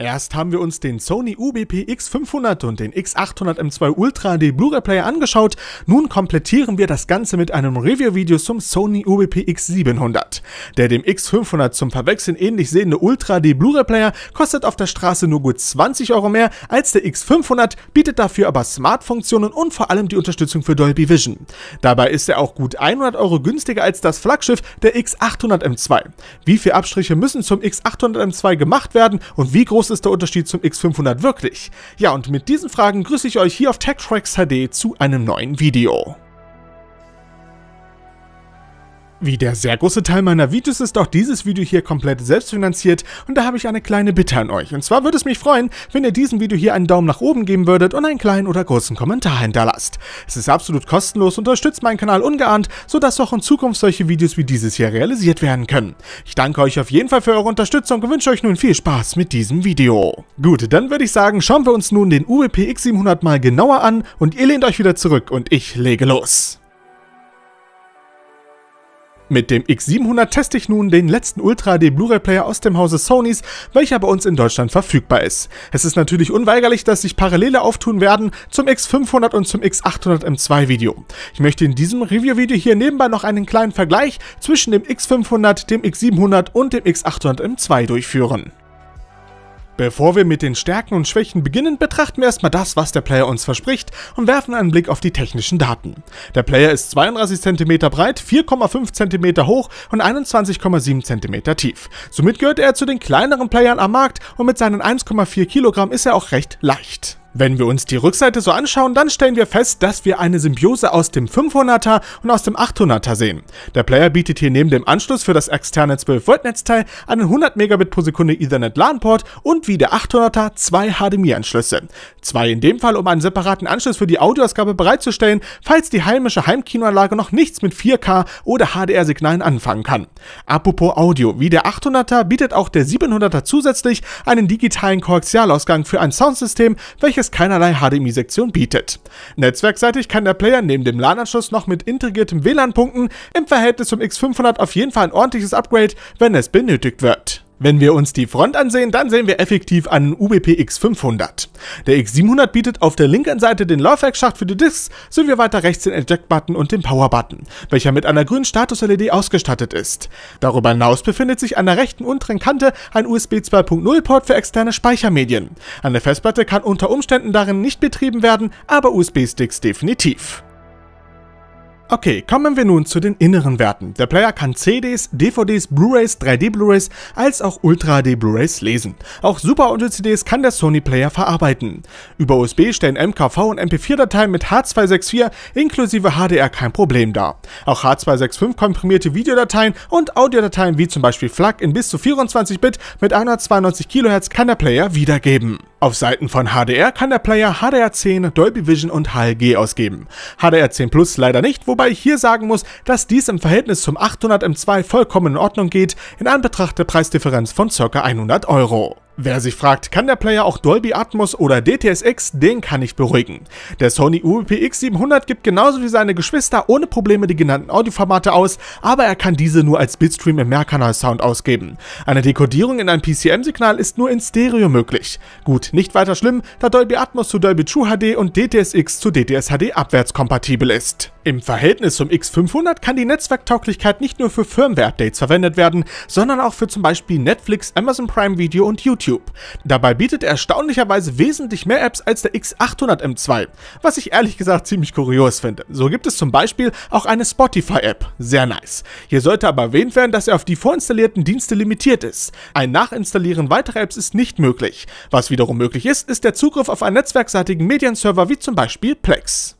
Erst haben wir uns den Sony UBP X500 und den X800 M2 Ultra AD Blu-ray Player angeschaut, nun komplettieren wir das Ganze mit einem Review-Video zum Sony UBP X700. Der dem X500 zum Verwechseln ähnlich sehende Ultra AD Blu-ray Player kostet auf der Straße nur gut 20 Euro mehr als der X500, bietet dafür aber Smart-Funktionen und vor allem die Unterstützung für Dolby Vision. Dabei ist er auch gut 100 Euro günstiger als das Flaggschiff der X800 M2. Wie viele Abstriche müssen zum X800 M2 gemacht werden und wie groß groß ist der Unterschied zum X500 wirklich? Ja, und mit diesen Fragen grüße ich euch hier auf TechTracks HD zu einem neuen Video. Wie der sehr große Teil meiner Videos ist auch dieses Video hier komplett selbstfinanziert und da habe ich eine kleine Bitte an euch. Und zwar würde es mich freuen, wenn ihr diesem Video hier einen Daumen nach oben geben würdet und einen kleinen oder großen Kommentar hinterlasst. Es ist absolut kostenlos, unterstützt meinen Kanal ungeahnt, sodass auch in Zukunft solche Videos wie dieses hier realisiert werden können. Ich danke euch auf jeden Fall für eure Unterstützung und wünsche euch nun viel Spaß mit diesem Video. Gut, dann würde ich sagen, schauen wir uns nun den UWP e X700 mal genauer an und ihr lehnt euch wieder zurück und ich lege los. Mit dem X700 teste ich nun den letzten Ultra HD Blu-ray Player aus dem Hause Sonys, welcher bei uns in Deutschland verfügbar ist. Es ist natürlich unweigerlich, dass sich Parallele auftun werden zum X500 und zum X800 M2 Video. Ich möchte in diesem Review-Video hier nebenbei noch einen kleinen Vergleich zwischen dem X500, dem X700 und dem X800 M2 durchführen. Bevor wir mit den Stärken und Schwächen beginnen, betrachten wir erstmal das, was der Player uns verspricht und werfen einen Blick auf die technischen Daten. Der Player ist 32 cm breit, 4,5 cm hoch und 21,7 cm tief. Somit gehört er zu den kleineren Playern am Markt und mit seinen 1,4 kg ist er auch recht leicht. Wenn wir uns die Rückseite so anschauen, dann stellen wir fest, dass wir eine Symbiose aus dem 500er und aus dem 800er sehen. Der Player bietet hier neben dem Anschluss für das externe 12-Volt-Netzteil einen 100 Megabit pro Sekunde Ethernet LAN-Port und wie der 800er zwei HDMI-Anschlüsse. Zwei in dem Fall, um einen separaten Anschluss für die Audioausgabe bereitzustellen, falls die heimische Heimkinoanlage noch nichts mit 4K oder HDR-Signalen anfangen kann. Apropos Audio, wie der 800er bietet auch der 700er zusätzlich einen digitalen Koaxialausgang für ein Soundsystem, welches welches keinerlei HDMI-Sektion bietet. Netzwerkseitig kann der Player neben dem LAN-Anschluss noch mit integriertem WLAN punkten, im Verhältnis zum X500 auf jeden Fall ein ordentliches Upgrade, wenn es benötigt wird. Wenn wir uns die Front ansehen, dann sehen wir effektiv einen UBP X500. Der X700 bietet auf der linken Seite den Laufwerksschacht für die Discs sowie weiter rechts den Eject-Button und den Power-Button, welcher mit einer grünen Status-LED ausgestattet ist. Darüber hinaus befindet sich an der rechten unteren Kante ein USB 2.0 Port für externe Speichermedien. Eine Festplatte kann unter Umständen darin nicht betrieben werden, aber USB-Sticks definitiv. Okay, kommen wir nun zu den inneren Werten. Der Player kann CDs, DVDs, Blu-rays, 3D-Blu-rays als auch Ultra-HD Blu-rays lesen. Auch Super Audio CDs kann der Sony Player verarbeiten. Über USB stellen MKV und MP4-Dateien mit H264 inklusive HDR kein Problem dar. Auch H265 komprimierte Videodateien und Audiodateien wie zum Beispiel FLAC in bis zu 24 Bit mit 192 kHz kann der Player wiedergeben. Auf Seiten von HDR kann der Player HDR10, Dolby Vision und HLG ausgeben. HDR10 Plus leider nicht, wobei ich hier sagen muss, dass dies im Verhältnis zum 800 M2 vollkommen in Ordnung geht, in Anbetracht der Preisdifferenz von ca. 100 Euro. Wer sich fragt, kann der Player auch Dolby Atmos oder DTSX, den kann ich beruhigen. Der Sony UEPX 700 gibt genauso wie seine Geschwister ohne Probleme die genannten Audioformate aus, aber er kann diese nur als Bitstream im Mehrkanal-Sound ausgeben. Eine Dekodierung in ein PCM-Signal ist nur in Stereo möglich. Gut, nicht weiter schlimm, da Dolby Atmos zu Dolby True HD und DTSX zu DTS HD abwärtskompatibel ist. Im Verhältnis zum X500 kann die Netzwerktauglichkeit nicht nur für Firmware-Updates verwendet werden, sondern auch für zum Beispiel Netflix, Amazon Prime Video und YouTube. GameCube. Dabei bietet er erstaunlicherweise wesentlich mehr Apps als der X800 M2, was ich ehrlich gesagt ziemlich kurios finde. So gibt es zum Beispiel auch eine Spotify-App, sehr nice. Hier sollte aber erwähnt werden, dass er auf die vorinstallierten Dienste limitiert ist. Ein Nachinstallieren weiterer Apps ist nicht möglich. Was wiederum möglich ist, ist der Zugriff auf einen netzwerkseitigen Medienserver wie zum Beispiel Plex.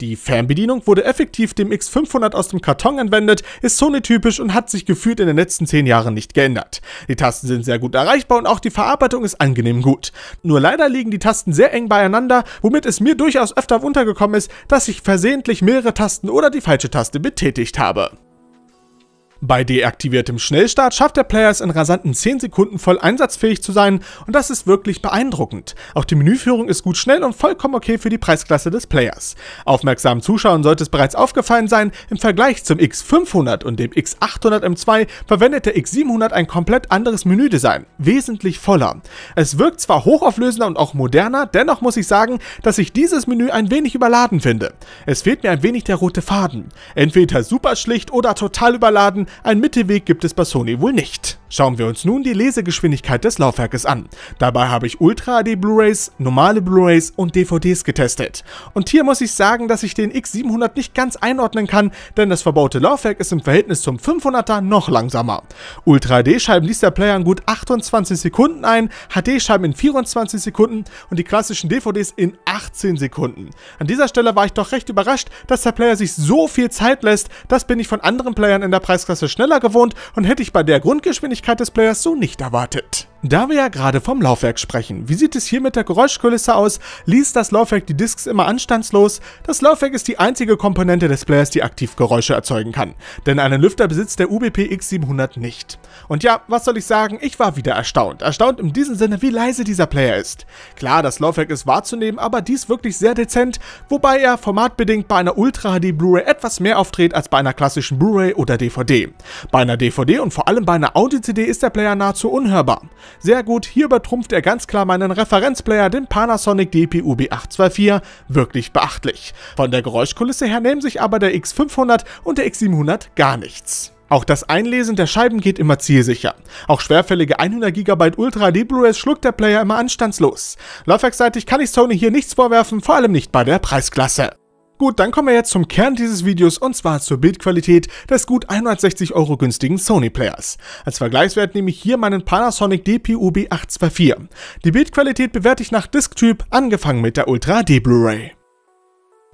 Die Fernbedienung wurde effektiv dem X500 aus dem Karton entwendet, ist Sony-typisch und hat sich gefühlt in den letzten 10 Jahren nicht geändert. Die Tasten sind sehr gut erreichbar und auch die Verarbeitung ist angenehm gut. Nur leider liegen die Tasten sehr eng beieinander, womit es mir durchaus öfter untergekommen ist, dass ich versehentlich mehrere Tasten oder die falsche Taste betätigt habe. Bei deaktiviertem Schnellstart schafft der Player es in rasanten 10 Sekunden voll einsatzfähig zu sein und das ist wirklich beeindruckend. Auch die Menüführung ist gut schnell und vollkommen okay für die Preisklasse des Players. Aufmerksamen Zuschauern sollte es bereits aufgefallen sein, im Vergleich zum X500 und dem X800 M2 verwendet der X700 ein komplett anderes Menüdesign, wesentlich voller. Es wirkt zwar hochauflösender und auch moderner, dennoch muss ich sagen, dass ich dieses Menü ein wenig überladen finde. Es fehlt mir ein wenig der rote Faden. Entweder super schlicht oder total überladen, ein Mittelweg gibt es bei Sony wohl nicht. Schauen wir uns nun die Lesegeschwindigkeit des Laufwerkes an. Dabei habe ich Ultra HD Blu-rays, normale Blu-rays und DVDs getestet. Und hier muss ich sagen, dass ich den X700 nicht ganz einordnen kann, denn das verbaute Laufwerk ist im Verhältnis zum 500er noch langsamer. Ultra HD Scheiben liest der Player in gut 28 Sekunden ein, HD Scheiben in 24 Sekunden und die klassischen DVDs in 18 Sekunden. An dieser Stelle war ich doch recht überrascht, dass der Player sich so viel Zeit lässt. Das bin ich von anderen Playern in der Preisklasse schneller gewohnt und hätte ich bei der Grundgeschwindigkeit Geschwindigkeit des Players so nicht erwartet. Da wir ja gerade vom Laufwerk sprechen, wie sieht es hier mit der Geräuschkulisse aus? Liest das Laufwerk die Discs immer anstandslos? Das Laufwerk ist die einzige Komponente des Players, die aktiv Geräusche erzeugen kann, denn einen Lüfter besitzt der UBP X700 nicht. Und ja, was soll ich sagen, ich war wieder erstaunt. Erstaunt in diesem Sinne, wie leise dieser Player ist. Klar, das Laufwerk ist wahrzunehmen, aber dies wirklich sehr dezent, wobei er formatbedingt bei einer Ultra HD Blu-ray etwas mehr auftritt als bei einer klassischen Blu-ray oder DVD. Bei einer DVD und vor allem bei einer Audio-CD ist der Player nahezu unhörbar. Sehr gut, hier übertrumpft er ganz klar meinen Referenzplayer, den Panasonic DPUB824, wirklich beachtlich. Von der Geräuschkulisse her nehmen sich aber der X500 und der X700 gar nichts. Auch das Einlesen der Scheiben geht immer zielsicher. Auch schwerfällige 100 GB Ultra HD Blu-rays schluckt der Player immer anstandslos. Laufwerksseitig kann ich Sony hier nichts vorwerfen, vor allem nicht bei der Preisklasse. Gut, dann kommen wir jetzt zum Kern dieses Videos und zwar zur Bildqualität des gut 160 Euro günstigen Sony Players. Als Vergleichswert nehme ich hier meinen Panasonic DPUB824. Die Bildqualität bewerte ich nach Disktyp, angefangen mit der Ultra D Blu-ray.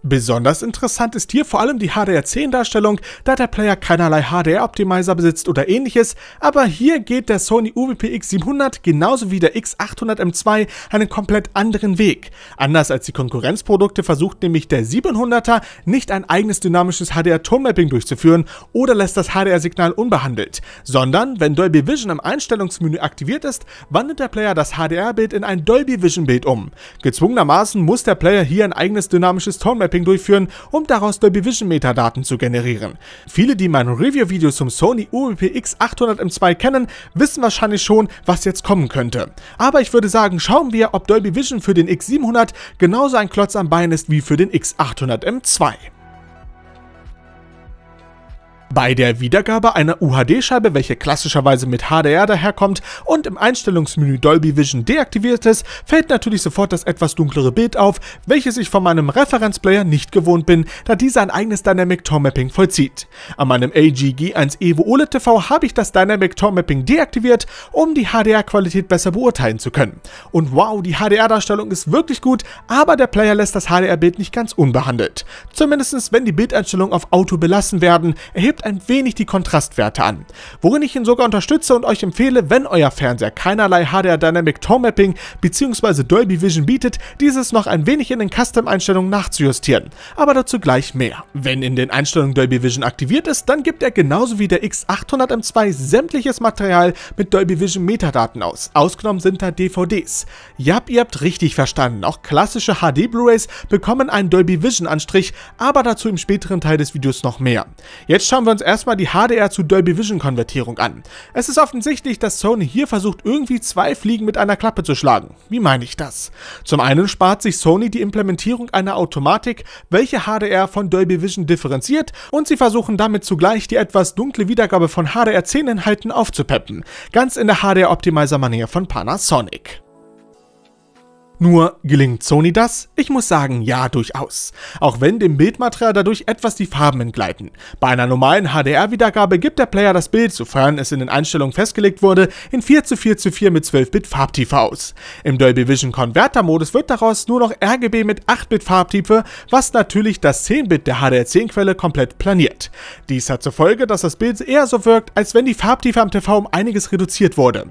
Besonders interessant ist hier vor allem die HDR10-Darstellung, da der Player keinerlei HDR-Optimizer besitzt oder ähnliches, aber hier geht der Sony UWPX 700 genauso wie der X800 M2 einen komplett anderen Weg. Anders als die Konkurrenzprodukte versucht nämlich der 700er nicht ein eigenes dynamisches HDR-Tonmapping durchzuführen oder lässt das HDR-Signal unbehandelt, sondern wenn Dolby Vision im Einstellungsmenü aktiviert ist, wandelt der Player das HDR-Bild in ein Dolby Vision-Bild um. Gezwungenermaßen muss der Player hier ein eigenes dynamisches Tonmapping Bitmapping durchführen, um daraus Dolby Vision Metadaten zu generieren. Viele, die mein Review-Video zum Sony UMPX 800 M2 kennen, wissen wahrscheinlich schon, was jetzt kommen könnte. Aber ich würde sagen, schauen wir, ob Dolby Vision für den X700 genauso ein Klotz am Bein ist wie für den X800 M2. Bei der Wiedergabe einer UHD-Scheibe, welche klassischerweise mit HDR daherkommt und im Einstellungsmenü Dolby Vision deaktiviert ist, fällt natürlich sofort das etwas dunklere Bild auf, welches ich von meinem Referenzplayer nicht gewohnt bin, da dieser ein eigenes Dynamic Tone Mapping vollzieht. An meinem AGG1 Evo OLED TV habe ich das Dynamic Tone Mapping deaktiviert, um die HDR-Qualität besser beurteilen zu können. Und wow, die HDR-Darstellung ist wirklich gut, aber der Player lässt das HDR-Bild nicht ganz unbehandelt. Zumindest wenn die Bildeinstellungen auf Auto belassen werden, erhebt ein wenig die Kontrastwerte an, worin ich ihn sogar unterstütze und euch empfehle, wenn euer Fernseher keinerlei HDR Dynamic Tone Mapping bzw. Dolby Vision bietet, dieses noch ein wenig in den Custom-Einstellungen nachzujustieren, aber dazu gleich mehr. Wenn in den Einstellungen Dolby Vision aktiviert ist, dann gibt er genauso wie der X800M2 sämtliches Material mit Dolby Vision Metadaten aus, ausgenommen sind da DVDs. Ja, ihr habt richtig verstanden, auch klassische HD Blu-Rays bekommen einen Dolby Vision Anstrich, aber dazu im späteren Teil des Videos noch mehr. Jetzt schauen wir wir uns erstmal die HDR zu Dolby Vision Konvertierung an. Es ist offensichtlich, dass Sony hier versucht, irgendwie zwei Fliegen mit einer Klappe zu schlagen. Wie meine ich das? Zum einen spart sich Sony die Implementierung einer Automatik, welche HDR von Dolby Vision differenziert und sie versuchen damit zugleich die etwas dunkle Wiedergabe von HDR10-Inhalten aufzupeppen. Ganz in der HDR-Optimizer-Manier von Panasonic. Nur gelingt Sony das? Ich muss sagen, ja, durchaus. Auch wenn dem Bildmaterial dadurch etwas die Farben entgleiten. Bei einer normalen HDR-Wiedergabe gibt der Player das Bild, sofern es in den Einstellungen festgelegt wurde, in 4 zu 4 zu 4 mit 12-Bit Farbtiefe aus. Im Dolby Vision Converter Modus wird daraus nur noch RGB mit 8-Bit Farbtiefe, was natürlich das 10-Bit der HDR10-Quelle komplett planiert. Dies hat zur Folge, dass das Bild eher so wirkt, als wenn die Farbtiefe am TV um einiges reduziert wurde.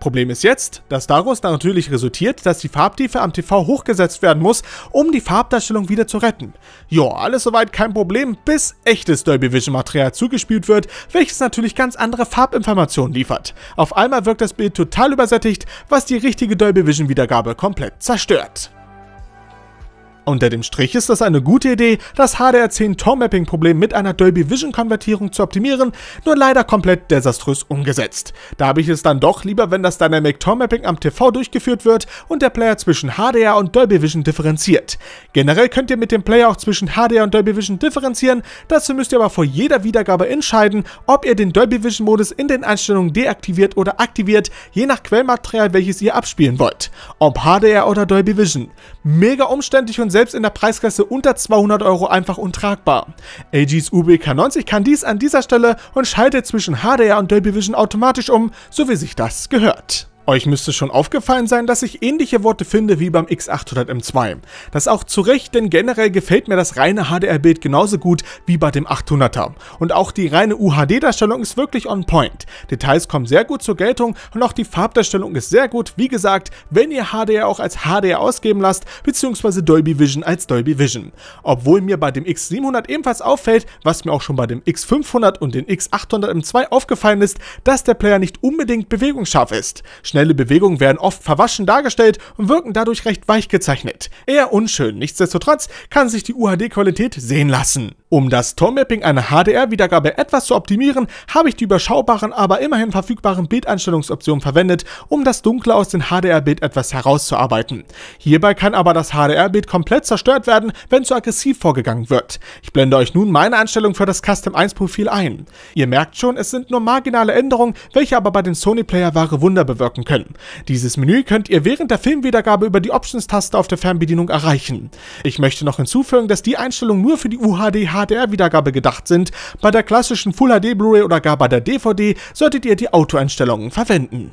Problem ist jetzt, dass daraus natürlich resultiert, dass die Farbtiefe Tiefe am TV hochgesetzt werden muss, um die Farbdarstellung wieder zu retten. Jo, alles soweit kein Problem, bis echtes Dolby Vision Material zugespielt wird, welches natürlich ganz andere Farbinformationen liefert. Auf einmal wirkt das Bild total übersättigt, was die richtige Dolby Vision Wiedergabe komplett zerstört. Unter dem Strich ist es eine gute Idee, das HDR10 Tormapping-Problem mit einer Dolby Vision-Konvertierung zu optimieren, nur leider komplett desaströs umgesetzt. Da habe ich es dann doch lieber, wenn das Dynamic Tormapping am TV durchgeführt wird und der Player zwischen HDR und Dolby Vision differenziert. Generell könnt ihr mit dem Player auch zwischen HDR und Dolby Vision differenzieren, dazu müsst ihr aber vor jeder Wiedergabe entscheiden, ob ihr den Dolby Vision Modus in den Einstellungen deaktiviert oder aktiviert, je nach Quellmaterial, welches ihr abspielen wollt. Ob HDR oder Dolby Vision. Mega umständlich und selbst in der Preisklasse unter 200 Euro einfach untragbar. AGs UBK90 kann dies an dieser Stelle und schaltet zwischen HDR und Dolby Vision automatisch um, so wie sich das gehört. Euch müsste schon aufgefallen sein, dass ich ähnliche Worte finde wie beim X800M2. Das auch zu Recht, denn generell gefällt mir das reine HDR-Bild genauso gut wie bei dem 800er. Und auch die reine UHD-Darstellung ist wirklich on point. Details kommen sehr gut zur Geltung und auch die Farbdarstellung ist sehr gut. Wie gesagt, wenn ihr HDR auch als HDR ausgeben lasst, bzw. Dolby Vision als Dolby Vision. Obwohl mir bei dem X700 ebenfalls auffällt, was mir auch schon bei dem X500 und dem X800M2 aufgefallen ist, dass der Player nicht unbedingt bewegungsscharf ist. Schnelle Bewegungen werden oft verwaschen dargestellt und wirken dadurch recht weich gezeichnet. Eher unschön, nichtsdestotrotz kann sich die UHD-Qualität sehen lassen. Um das tone einer HDR-Wiedergabe etwas zu optimieren, habe ich die überschaubaren, aber immerhin verfügbaren Bildeinstellungsoptionen verwendet, um das Dunkle aus dem HDR-Bild etwas herauszuarbeiten. Hierbei kann aber das HDR-Bild komplett zerstört werden, wenn zu aggressiv vorgegangen wird. Ich blende euch nun meine Einstellung für das Custom 1 Profil ein. Ihr merkt schon, es sind nur marginale Änderungen, welche aber bei den Sony Player wahre Wunder bewirken können. Dieses Menü könnt ihr während der Filmwiedergabe über die Options-Taste auf der Fernbedienung erreichen. Ich möchte noch hinzufügen, dass die Einstellung nur für die UHD HDR-Wiedergabe gedacht sind. Bei der klassischen Full HD Blu-ray oder gar bei der DVD solltet ihr die Autoeinstellungen verwenden.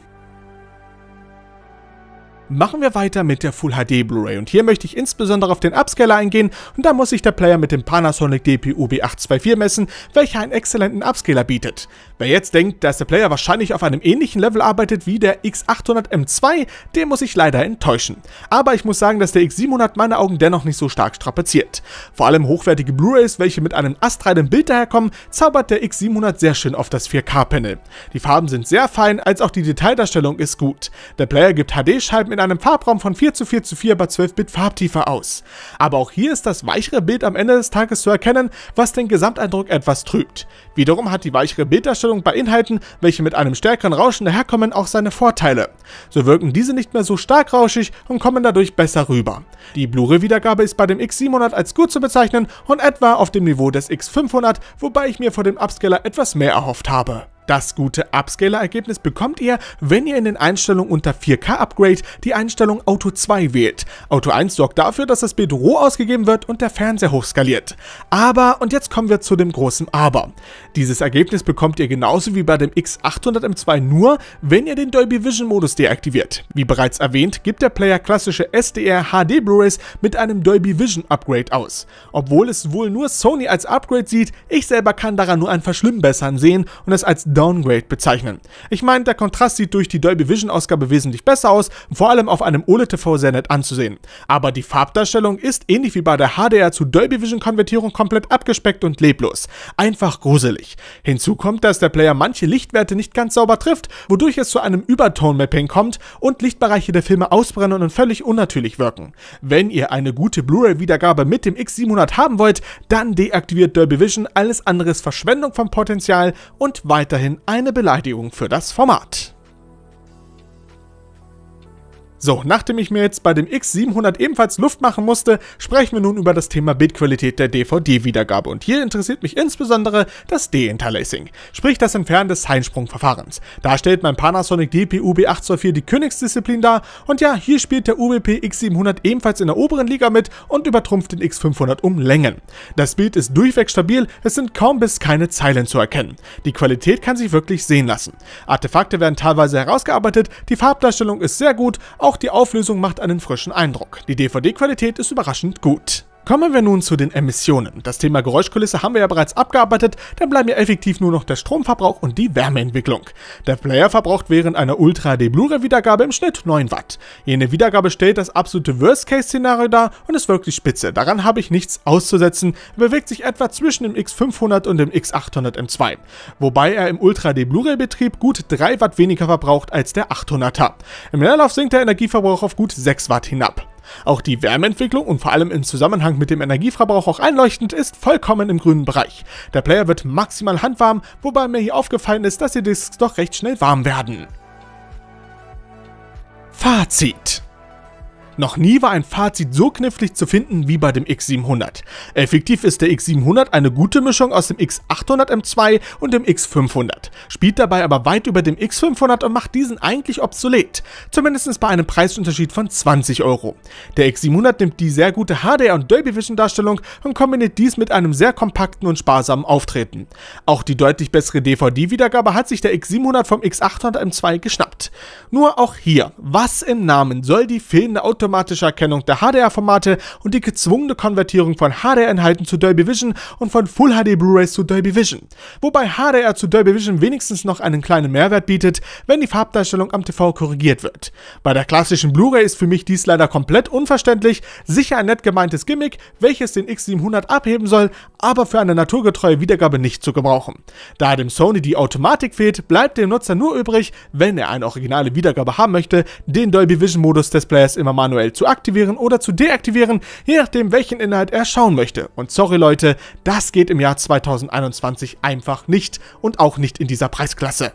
Machen wir weiter mit der Full HD Blu-ray und hier möchte ich insbesondere auf den Upscaler eingehen und da muss sich der Player mit dem Panasonic DPU B824 messen, welcher einen exzellenten Upscaler bietet. Wer jetzt denkt, dass der Player wahrscheinlich auf einem ähnlichen Level arbeitet wie der X800 M2, den muss ich leider enttäuschen. Aber ich muss sagen, dass der X700 meine Augen dennoch nicht so stark strapaziert. Vor allem hochwertige Blu-Rays, welche mit einem astreinen Bild daherkommen, zaubert der X700 sehr schön auf das 4K-Panel. Die Farben sind sehr fein, als auch die Detaildarstellung ist gut. Der Player gibt HD-Scheiben in einem Farbraum von 4 zu 4 zu 4 bei 12-Bit Farbtiefe aus. Aber auch hier ist das weichere Bild am Ende des Tages zu erkennen, was den Gesamteindruck etwas trübt. Wiederum hat die weichere Bilddarstellung Einstellung bei Inhalten, welche mit einem stärkeren Rauschen daherkommen, auch seine Vorteile. So wirken diese nicht mehr so stark rauschig und kommen dadurch besser rüber. Die Blu-ray-Wiedergabe ist bei dem X700 als gut zu bezeichnen und etwa auf dem Niveau des X500, wobei ich mir vor dem Upscaler etwas mehr erhofft habe. Das gute Upscaler-Ergebnis bekommt ihr, wenn ihr in den Einstellungen unter 4K Upgrade die Einstellung Auto 2 wählt. Auto 1 sorgt dafür, dass das Bild roh ausgegeben wird und der Fernseher hochskaliert. Aber, und jetzt kommen wir zu dem großen Aber. Dieses Ergebnis bekommt ihr genauso wie bei dem X800 M2 nur, wenn ihr den Dolby Vision Modus deaktiviert. Wie bereits erwähnt, gibt der Player klassische SDR HD Blu-rays mit einem Dolby Vision Upgrade aus. Obwohl es wohl nur Sony als Upgrade sieht, ich selber kann daran nur ein Verschlimmbessern sehen und es als Downgrade bezeichnen. Ich meine, der Kontrast sieht durch die Dolby Vision Ausgabe wesentlich besser aus, vor allem auf einem OLED TV sehr nett anzusehen. Aber die Farbdarstellung ist ähnlich wie bei der HDR zu Dolby Vision Konvertierung komplett abgespeckt und leblos. Einfach gruselig. Hinzu kommt, dass der Player manche Lichtwerte nicht ganz sauber trifft, wodurch es zu einem Übertone-Mapping kommt und Lichtbereiche der Filme ausbrennen und völlig unnatürlich wirken. Wenn ihr eine gute Blu-ray-Wiedergabe mit dem X700 haben wollt, dann deaktiviert Dolby Vision, alles andere ist Verschwendung von Potenzial und weiterhin weiterhin eine Beleidigung für das Format. So, nachdem ich mir jetzt bei dem X700 ebenfalls Luft machen musste, sprechen wir nun über das Thema Bildqualität der DVD-Wiedergabe und hier interessiert mich insbesondere das De-Interlacing, sprich das Entfernen des Zeinsprungverfahrens. Da stellt mein Panasonic DPU B824 die Königsdisziplin dar und ja, hier spielt der UBP X700 ebenfalls in der oberen Liga mit und übertrumpft den X500 um Längen. Das Bild ist durchweg stabil, es sind kaum bis keine Zeilen zu erkennen. Die Qualität kann sich wirklich sehen lassen. Artefakte werden teilweise herausgearbeitet, die Farbdarstellung ist sehr gut, auch die Auflösung macht einen frischen Eindruck. Die DVD-Qualität ist überraschend gut. Kommen wir nun zu den Emissionen. Das Thema Geräuschkulisse haben wir ja bereits abgearbeitet, dann bleiben ja effektiv nur noch der Stromverbrauch und die Wärmeentwicklung. Der Player verbraucht während einer Ultra-D Blu-ray-Wiedergabe im Schnitt 9 Watt. Jene Wiedergabe stellt das absolute Worst-Case-Szenario dar und ist wirklich spitze. Daran habe ich nichts auszusetzen, er bewegt sich etwa zwischen dem X500 und dem X800 M2, wobei er im Ultra-D Blu-ray-Betrieb gut 3 Watt weniger verbraucht als der 800er. Im Leerlauf sinkt der Energieverbrauch auf gut 6 Watt hinab. Auch die Wärmeentwicklung und vor allem im Zusammenhang mit dem Energieverbrauch auch einleuchtend ist vollkommen im grünen Bereich. Der Player wird maximal handwarm, wobei mir hier aufgefallen ist, dass die Discs doch recht schnell warm werden. Fazit noch nie war ein Fazit so knifflig zu finden wie bei dem X700. Effektiv ist der X700 eine gute Mischung aus dem X800 M2 und dem X500, spielt dabei aber weit über dem X500 und macht diesen eigentlich obsolet, zumindest bei einem Preisunterschied von 20 Euro. Der X700 nimmt die sehr gute HDR- und Dolby Vision Darstellung und kombiniert dies mit einem sehr kompakten und sparsamen Auftreten. Auch die deutlich bessere DVD-Wiedergabe hat sich der X700 vom X800 M2 geschnappt. Nur auch hier, was im Namen soll die fehlende Auto automatische Erkennung der HDR-Formate und die gezwungene Konvertierung von HDR-Inhalten zu Dolby Vision und von Full HD Blu-rays zu Dolby Vision. Wobei HDR zu Dolby Vision wenigstens noch einen kleinen Mehrwert bietet, wenn die Farbdarstellung am TV korrigiert wird. Bei der klassischen Blu-ray ist für mich dies leider komplett unverständlich, sicher ein nett gemeintes Gimmick, welches den X700 abheben soll, aber für eine naturgetreue Wiedergabe nicht zu gebrauchen. Da dem Sony die Automatik fehlt, bleibt dem Nutzer nur übrig, wenn er eine originale Wiedergabe haben möchte, den Dolby Vision Modus des Players immer manuell manuell zu aktivieren oder zu deaktivieren, je nachdem welchen Inhalt er schauen möchte. Und sorry Leute, das geht im Jahr 2021 einfach nicht und auch nicht in dieser Preisklasse.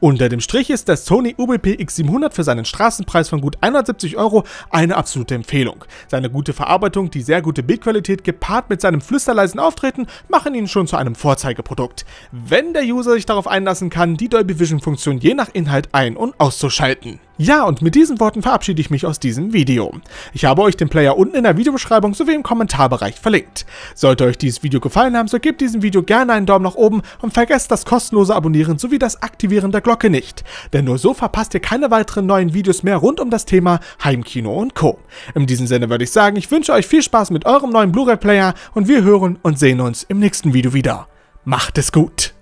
Unter dem Strich ist der Sony UBP X700 für seinen Straßenpreis von gut 170 Euro eine absolute Empfehlung. Seine gute Verarbeitung, die sehr gute Bildqualität gepaart mit seinem flüsterleisen Auftreten machen ihn schon zu einem Vorzeigeprodukt. Wenn der User sich darauf einlassen kann, die Dolby Vision Funktion je nach Inhalt ein- und auszuschalten. Ja, und mit diesen Worten verabschiede ich mich aus diesem Video. Ich habe euch den Player unten in der Videobeschreibung sowie im Kommentarbereich verlinkt. Sollte euch dieses Video gefallen haben, so gebt diesem Video gerne einen Daumen nach oben und vergesst das kostenlose Abonnieren sowie das Aktivieren der Glocke nicht, denn nur so verpasst ihr keine weiteren neuen Videos mehr rund um das Thema Heimkino und Co. In diesem Sinne würde ich sagen, ich wünsche euch viel Spaß mit eurem neuen Blu-ray-Player und wir hören und sehen uns im nächsten Video wieder. Macht es gut!